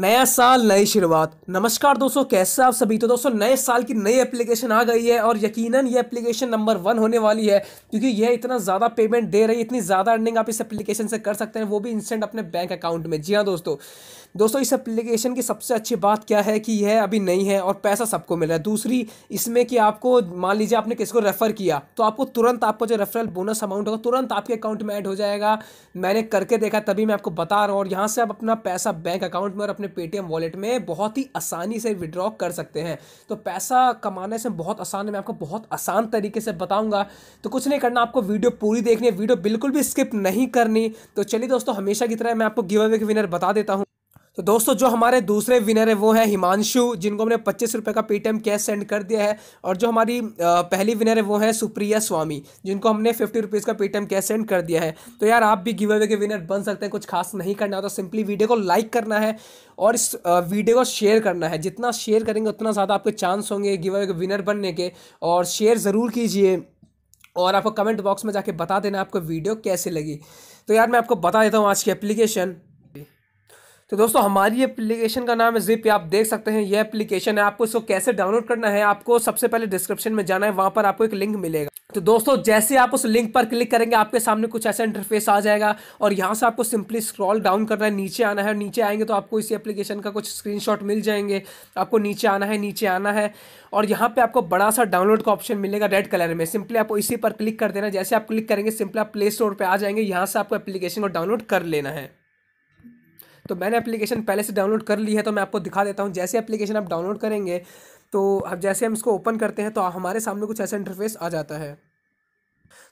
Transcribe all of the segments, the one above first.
नया साल नई शुरुआत नमस्कार दोस्तों कैसे आप सभी तो दोस्तों नए साल की नई एप्लीकेशन आ गई है और यकीनन ये एप्लीकेशन नंबर वन होने वाली है क्योंकि यह इतना ज़्यादा पेमेंट दे रही है इतनी ज़्यादा अर्निंग आप इस एप्लीकेशन से कर सकते हैं वो भी इंस्टेंट अपने बैंक अकाउंट में जी हाँ दोस्तों दोस्तों इस एप्लीकेशन की सबसे अच्छी बात क्या है कि यह अभी नहीं है और पैसा सबको मिल रहा है दूसरी इसमें कि आपको मान लीजिए आपने किसको रेफ़र किया तो आपको तुरंत आपको जो रेफरल बोनस अमाउंट होगा तुरंत आपके अकाउंट में ऐड हो जाएगा मैंने करके देखा तभी मैं आपको बता रहा हूँ और यहाँ से आप अपना पैसा बैंक अकाउंट में और अपने अपने पेटीएम वॉलेट में बहुत ही आसानी से विड्रॉ कर सकते हैं तो पैसा कमाने से बहुत आसान है मैं आपको बहुत आसान तरीके से बताऊंगा तो कुछ नहीं करना आपको वीडियो पूरी देखनी है वीडियो बिल्कुल भी स्किप नहीं करनी तो चलिए दोस्तों हमेशा की तरह मैं आपको गिव अवे के विनर बता देता हूँ तो दोस्तों जो हमारे दूसरे विनर है वो है हिमांशु जिनको हमने पच्चीस रुपये का पेटीएम कैश सेंड कर दिया है और जो हमारी पहली विनर है वो है सुप्रिया स्वामी जिनको हमने फिफ्टी रुपीज़ का पेटीएम कैश सेंड कर दिया है तो यार आप भी गिव अवे के विनर बन सकते हैं कुछ खास नहीं करना होता तो सिंपली वीडियो को लाइक करना है और इस वीडियो को शेयर करना है जितना शेयर करेंगे उतना ज़्यादा आपके चांस होंगे गिव अवे के विनर बनने के और शेयर ज़रूर कीजिए और आपको कमेंट बॉक्स में जाके बता देना आपको वीडियो कैसे लगी तो यार मैं आपको बता देता हूँ आज की एप्लीकेशन तो दोस्तों हमारी एप्लीकेशन का नाम है जिप आप देख सकते हैं ये एप्लीकेशन है आपको इसको कैसे डाउनलोड करना है आपको सबसे पहले डिस्क्रिप्शन में जाना है वहाँ पर आपको एक लिंक मिलेगा तो दोस्तों जैसे आप उस लिंक पर क्लिक करेंगे आपके सामने कुछ ऐसा इंटरफेस आ जाएगा और यहाँ से आपको सिंपली स्क्रॉल डाउन करना है नीचे आना है और नीचे आएंगे तो आपको इसी एप्लीकेशन का कुछ स्क्रीनशॉट मिल जाएंगे आपको नीचे आना है नीचे आना है और यहाँ पे आपको बड़ा सा डाउनलोड का ऑप्शन मिलेगा रेड कलर में सिंपली आपको इसी पर क्लिक कर देना जैसे आप क्लिक करेंगे सिंपली आप प्ले स्टोर पर आ जाएंगे यहाँ से आपको एप्लीकेशन को डाउनलोड कर लेना है तो मैंने एप्लीकेशन पहले से डाउनलोड कर ली है तो मैं आपको दिखा देता हूँ जैसे एप्लीकेशन आप डाउनलोड करेंगे तो अब जैसे हम इसको ओपन करते हैं तो हमारे सामने कुछ ऐसा इंटरफेस आ जाता है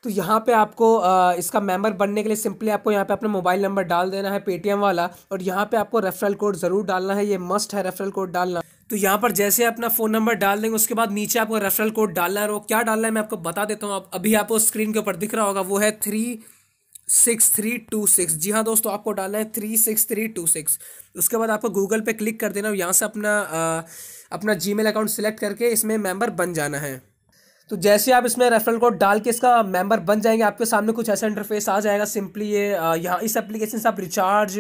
तो यहाँ पे आपको आ, इसका मेंबर बनने के लिए सिंपली आपको यहाँ पे अपना मोबाइल नंबर डाल देना है पेटीएम वाला और यहाँ पे आपको रेफरल कोड ज़रूर डालना है ये मस्ट है रेफरल कोड डालना तो यहाँ पर जैसे अपना फ़ोन नंबर डाल देंगे उसके बाद नीचे आपको रेफरल कोड डालना है और वो क्या डालना है मैं आपको बता देता हूँ आप, अभी आपको स्क्रीन के ऊपर दिख रहा होगा वो है three six three two six जी हाँ दोस्तों आपको डालना है three six three two six उसके बाद आपको गूगल पे क्लिक कर देना और यहाँ से अपना आ, अपना जीमेल अकाउंट सेलेक्ट करके इसमें मेंबर बन जाना है तो जैसे आप इसमें रेफरल कोड डाल के इसका मेंबर बन जाएंगे आपके सामने कुछ ऐसा इंटरफेस आ जाएगा सिंपली ये यहाँ इस एप्लीकेशन से आप रिचार्ज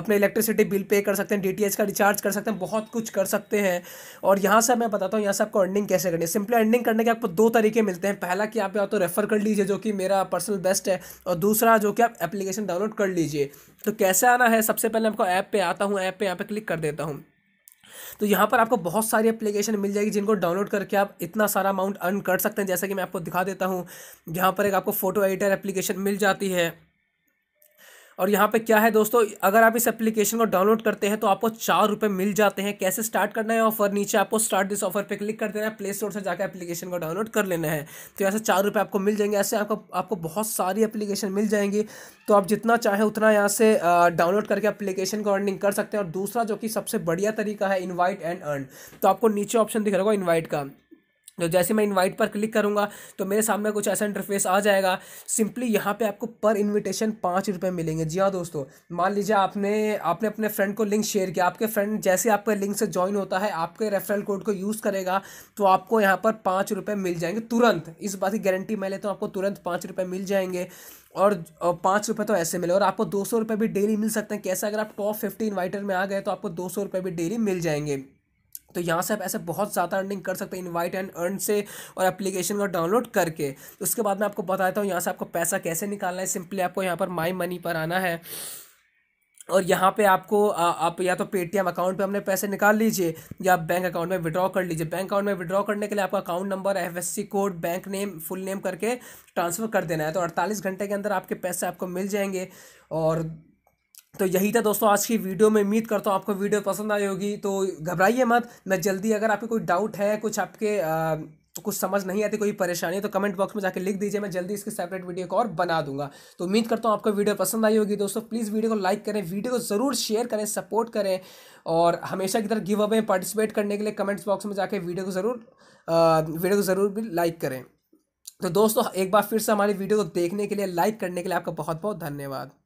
अपने इलेक्ट्रिसिटी बिल पे कर सकते हैं डी का रिचार्ज कर सकते हैं बहुत कुछ कर सकते हैं और यहाँ से मैं बताता हूँ यहाँ से आपको अर्निंग कैसे करनी है सिंपली अर्निंग करने के आपको दो तरीके मिलते हैं पहला कि आप या तो रेफ़र कर लीजिए जो कि मेरा पर्सनल बेस्ट है और दूसरा जो कि आप एप्लीकेशन डाउनलोड कर लीजिए तो कैसे आना है सबसे पहले आपको ऐप पर आता हूँ ऐप पर यहाँ पर क्लिक कर देता हूँ तो यहाँ पर आपको बहुत सारी एप्लीकेशन मिल जाएगी जिनको डाउनलोड करके आप इतना सारा अमाउंट अर्न कर सकते हैं जैसा कि मैं आपको दिखा देता हूँ यहाँ पर एक आपको फोटो एडिटर एप्लीकेशन मिल जाती है और यहाँ पे क्या है दोस्तों अगर आप इस एप्लीकेशन को डाउनलोड करते हैं तो आपको चार रुपये मिल जाते हैं कैसे स्टार्ट करना है ऑफर नीचे आपको स्टार्ट दिस ऑफर पे क्लिक कर देना है प्ले स्टोर से जाकर एप्लीकेशन को डाउनलोड कर लेना है तो ऐसे चार रुपये आपको मिल जाएंगे ऐसे आपको आपको बहुत सारी एप्लीकेशन मिल जाएंगी तो आप जितना चाहे उतना यहाँ से डाउनलोड करके एप्लीकेशन को अर्निंग कर सकते हैं और दूसरा जो कि सबसे बढ़िया तरीका है इन्वाइट एंड अर्न तो आपको नीचे ऑप्शन दिख रहा होगा इन्वाइट का तो जैसे मैं इनवाइट पर क्लिक करूँगा तो मेरे सामने कुछ ऐसा इंटरफेस आ जाएगा सिंपली यहाँ पे आपको पर इनविटेशन पाँच रुपये मिलेंगे जी हाँ दोस्तों मान लीजिए आपने आपने अपने फ्रेंड को लिंक शेयर किया आपके फ्रेंड जैसे आपके लिंक से ज्वाइन होता है आपके रेफरल कोड को यूज़ करेगा तो आपको यहाँ पर पाँच रुपये मिल जाएंगे तुरंत इस बात की गारंटी मैं लेता हूँ आपको तुरंत पाँच रुपये मिल जाएंगे और पाँच रुपये तो ऐसे मिले और आपको दो सौ रुपये भी डेली मिल सकते हैं कैसे अगर आप टॉप फिफ्टी इन्वाइटर में आ गए तो आपको दो सौ रुपये भी डेली मिल जाएंगे तो यहाँ से आप ऐसे बहुत ज़्यादा अर्निंग कर सकते हैं इन्वाइट एंड अर्न से और एप्लीकेशन का डाउनलोड करके तो उसके बाद मैं आपको बताता हूँ यहाँ से आपको पैसा कैसे निकालना है सिंपली आपको यहाँ पर माई मनी पर आना है और यहाँ पे आपको आ, आप या तो पेटीएम अकाउंट पे हमने पैसे निकाल लीजिए या बैंक अकाउंट में विड्रॉ कर लीजिए बैंक अकाउंट में विड्रॉ करने के लिए आपका account number FSC code bank name full name करके ट्रांसफ़र कर देना है तो 48 घंटे के अंदर आपके पैसे आपको मिल जाएंगे और तो यही था दोस्तों आज की वीडियो में उम्मीद करता हूँ आपको वीडियो पसंद आई होगी तो घबराइए मत मैं जल्दी अगर आपके कोई डाउट है कुछ आपके आ, कुछ समझ नहीं आती कोई परेशानी है तो कमेंट बॉक्स में जाकर लिख दीजिए मैं जल्दी इसकी सेपरेट वीडियो को और बना दूंगा तो उम्मीद करता हूँ आपको वीडियो पसंद आई होगी दोस्तों प्लीज़ वीडियो को लाइक करें वीडियो को ज़रूर शेयर करें सपोर्ट करें और हमेशा की तरह गिव अवे पार्टिसिपेट करने के लिए कमेंट्स बॉक्स में जाकर वीडियो को ज़रूर वीडियो को ज़रूर भी लाइक करें तो दोस्तों एक बार फिर से हमारी वीडियो को देखने के लिए लाइक करने के लिए आपका बहुत बहुत धन्यवाद